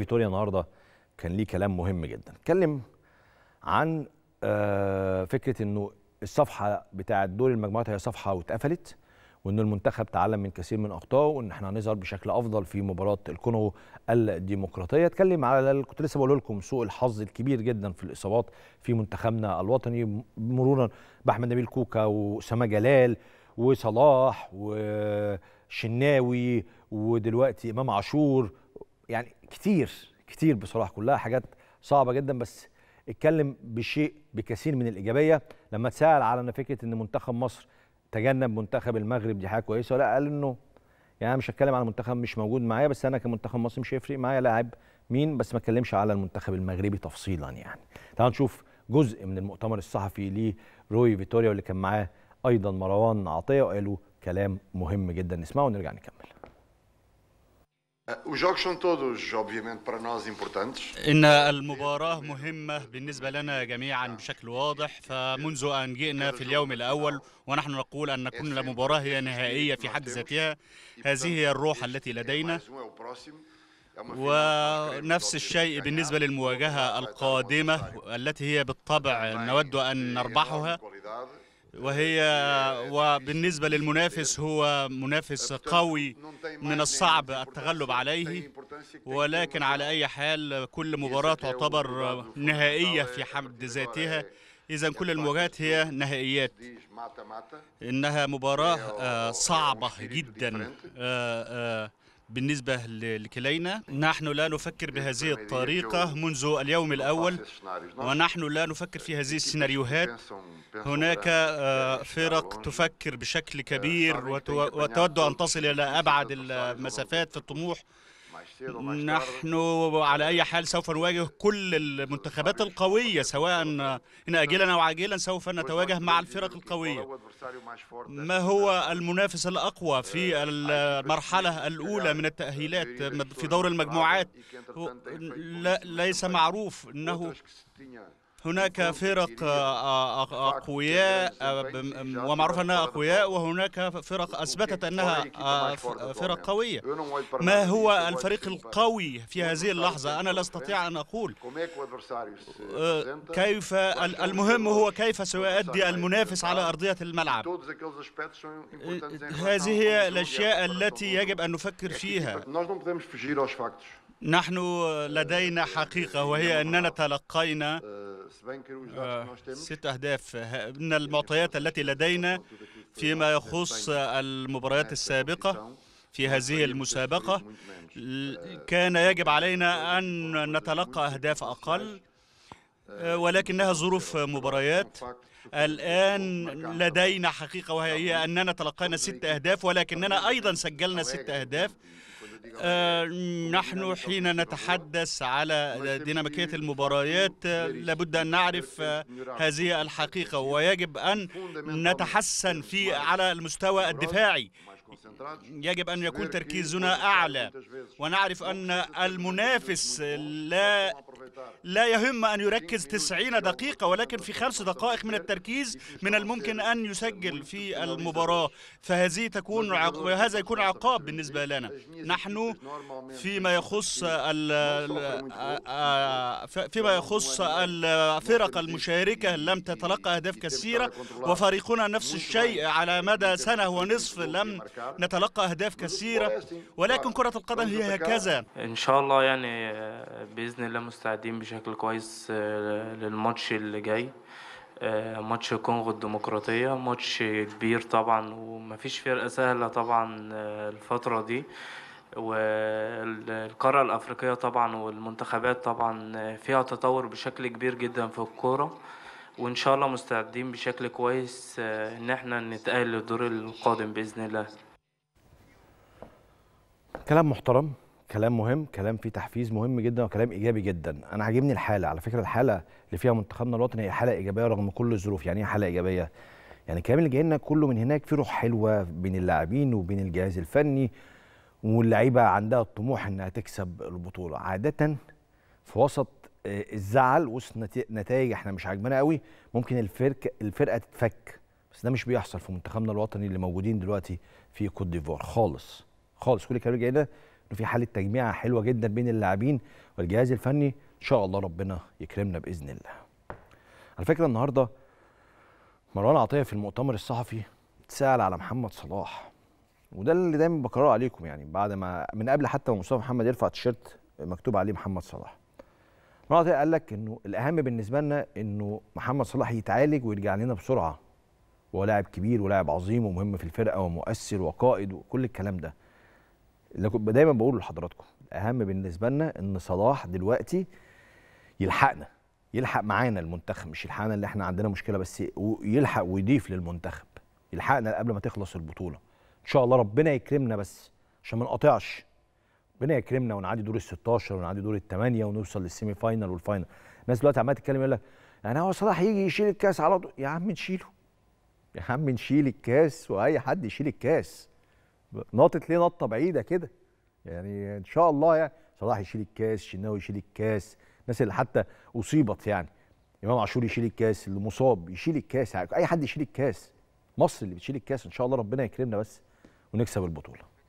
فيتوريا النهارده كان ليه كلام مهم جدا اتكلم عن آه، فكره انه الصفحه بتاعه دور المجموعات هي صفحه واتقفلت وان المنتخب تعلم من كثير من اخطائه وان احنا هنظهر بشكل افضل في مباراه الكونغو الديمقراطيه اتكلم على كنت لسه بقول لكم سوء الحظ الكبير جدا في الاصابات في منتخبنا الوطني مرورا باحمد نبيل كوكا واسامه جلال وصلاح وشناوي ودلوقتي امام عاشور يعني كتير كتير بصراحه كلها حاجات صعبه جدا بس اتكلم بشيء بكثير من الايجابيه لما اتسال على ان فكره ان منتخب مصر تجنب منتخب المغرب دي حاجه كويسه ولا قال انه يعني انا مش هتكلم على منتخب مش موجود معايا بس انا كمنتخب مصر مش هيفرق معايا لاعب مين بس ما اتكلمش على المنتخب المغربي تفصيلا يعني تعالوا نشوف جزء من المؤتمر الصحفي لروي روي فيتوريا واللي كان معاه ايضا مروان عطيه وقالوا كلام مهم جدا نسمعه ونرجع نكمل إن المباراة مهمة بالنسبة لنا جميعا بشكل واضح فمنذ أن جئنا في اليوم الأول ونحن نقول أن كل مباراة هي نهائية في حد ذاتها e, هذه هي الروح التي لدينا um, ونفس الشيء بالنسبة للمواجهة القادمة التي هي بالطبع نود أن نربحها وهي وبالنسبة للمنافس هو منافس قوي من الصعب التغلب عليه ولكن على أي حال كل مباراة تعتبر نهائية في حد ذاتها إذا كل المواجهات هي نهائيات إنها مباراة آه، صعبة جدا آه، آه، بالنسبة لكلينا نحن لا نفكر بهذه الطريقة منذ اليوم الأول نعم. ونحن لا نفكر في هذه السيناريوهات هناك آه، فرق تفكر بشكل uh, كبير وتود أن تصل إلى أبعد المسافات في الطموح نحن على أي حال سوف نواجه كل المنتخبات القوية سواء إن أجلا أو عاجلا سوف نتواجه مع الفرق القوية ما هو المنافس الأقوى في إيه، المرحلة الأولى من التأهيلات في دور المجموعات لا ليس معروف أنه هناك فرق آه، آه، آه، أقوياء ومعروف أنها أقوياء وهناك فرق أثبتت أنها فرق قوية ما هو الفريق القوي في هذه اللحظة أنا لا أستطيع أن أقول كيف المهم هو كيف سيؤدي المنافس على أرضية الملعب هذه هي الأشياء التي يجب أن نفكر فيها نحن لدينا حقيقة وهي أننا تلقينا آه، ست أهداف من المعطيات التي لدينا فيما يخص المباريات السابقة في هذه المسابقة كان يجب علينا أن نتلقى أهداف أقل آه، ولكنها ظروف مباريات الآن لدينا حقيقة وهي أننا تلقينا ست أهداف ولكننا أيضا سجلنا ست أهداف آه، نحن حين نتحدث على ديناميكية المباريات آه، لابد أن نعرف آه، هذه الحقيقة ويجب أن نتحسن في على المستوى الدفاعي يجب أن يكون تركيزنا أعلى ونعرف أن المنافس لا لا يهم أن يركز 90 دقيقة ولكن في خمس دقائق من التركيز من الممكن أن يسجل في المباراة فهذه تكون عق... هذا يكون عقاب بالنسبة لنا نحن فيما يخص ال... آه، آه، فيما يخص الفرق المشاركة لم تتلقى أهداف كثيرة وفريقنا نفس الشيء على مدى سنة ونصف لم نتلقى أهداف كثيرة ولكن كرة القدم هي هكذا إن شاء الله يعني آه، بإذن الله مستعدين بشكل كويس آه، للماتش اللي جاي آه، ماتش الكونغو الديمقراطية ماتش كبير طبعا ومفيش فرقة سهلة طبعا آه، الفترة دي والقارة الأفريقية طبعا والمنتخبات طبعا فيها تطور بشكل كبير جدا في الكورة وإن شاء الله مستعدين بشكل كويس إن احنا نتأهل للدور القادم بإذن الله كلام محترم كلام مهم كلام فيه تحفيز مهم جدا وكلام ايجابي جدا انا عاجبني الحاله على فكره الحاله اللي فيها منتخبنا الوطني هي حاله ايجابيه رغم كل الظروف يعني ايه حاله ايجابيه يعني الكلام اللي جاي لنا كله من هناك في روح حلوه بين اللاعبين وبين الجهاز الفني واللعيبه عندها الطموح انها تكسب البطوله عاده في وسط آه، الزعل وسط نتائج احنا مش عاجبانا قوي ممكن الفرق الفرقه تتفك بس ده مش بيحصل في منتخبنا الوطني اللي موجودين دلوقتي في كوت ديفوار خالص خالص كل الكلام اللي جاي ده انه في حاله تجميعه حلوه جدا بين اللاعبين والجهاز الفني ان شاء الله ربنا يكرمنا باذن الله. على فكره النهارده مروان عطيه في المؤتمر الصحفي اتسال على محمد صلاح وده اللي دايما بكرره عليكم يعني بعد ما من قبل حتى ما مصطفى محمد يرفع تيشيرت مكتوب عليه محمد صلاح. مروان عطيه قال لك انه الاهم بالنسبه لنا انه محمد صلاح يتعالج ويرجع لنا بسرعه وهو لاعب كبير ولاعب عظيم ومهم في الفرقه ومؤثر وقائد وكل الكلام ده اللي دايما بقوله لحضراتكم الاهم بالنسبه لنا ان صلاح دلوقتي يلحقنا يلحق معانا المنتخب مش يلحقنا اللي احنا عندنا مشكله بس يلحق ويضيف للمنتخب يلحقنا قبل ما تخلص البطوله ان شاء الله ربنا يكرمنا بس عشان ما نقطعش ربنا يكرمنا ونعدي دور ال 16 ونعدي دور الثمانيه ونوصل للسيمي فاينال والفاينال الناس دلوقتي عماله تتكلم يقول لك يعني هو صلاح يجي يشيل الكاس على طول يا عم نشيله يا عم نشيل الكاس واي حد يشيل الكاس ناطط ليه نطه بعيده كده يعني ان شاء الله يعني صلاح يشيل الكاس شناوي يشيل الكاس الناس اللي حتى اصيبت يعني امام عاشور يشيل الكاس اللي مصاب يشيل الكاس اي حد يشيل الكاس مصر اللي بتشيل الكاس ان شاء الله ربنا يكرمنا بس ونكسب البطوله